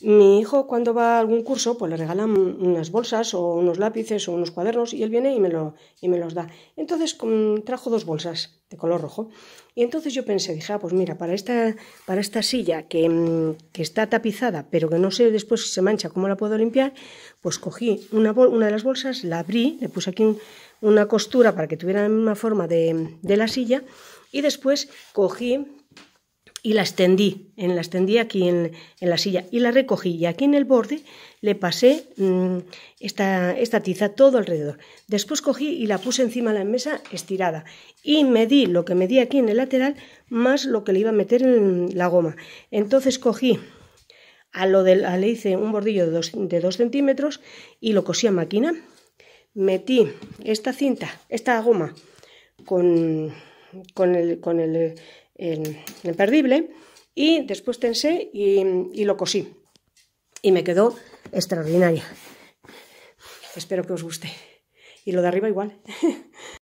mi hijo cuando va a algún curso, pues le regalan unas bolsas o unos lápices o unos cuadernos y él viene y me, y me los da. Entonces trajo dos bolsas de color rojo. Y entonces yo pensé, dije, ah, pues mira, para esta, para esta silla que, mm, está tapizada, pero que no sé después si se mancha, cómo la puedo limpiar, pues cogí una, de las bolsas, la abrí, le puse aquí una costura para que tuviera la misma forma de la silla y después cogí y la extendí, en, la extendí aquí en, la silla y la recogí y aquí en el borde le pasé mm, esta, tiza todo alrededor. Después cogí y la puse encima de la mesa estirada y medí lo que medí aquí en el lateral más lo que le iba a meter en la goma. Entonces cogí, a lo de, a le hice un bordillo de 2 de dos centímetros y lo cosí a máquina. Metí esta cinta, esta goma con con el, con el, eh, y después tensé y, y lo cosí. Y me quedó extraordinaria. Espero que os guste. Y lo de arriba igual.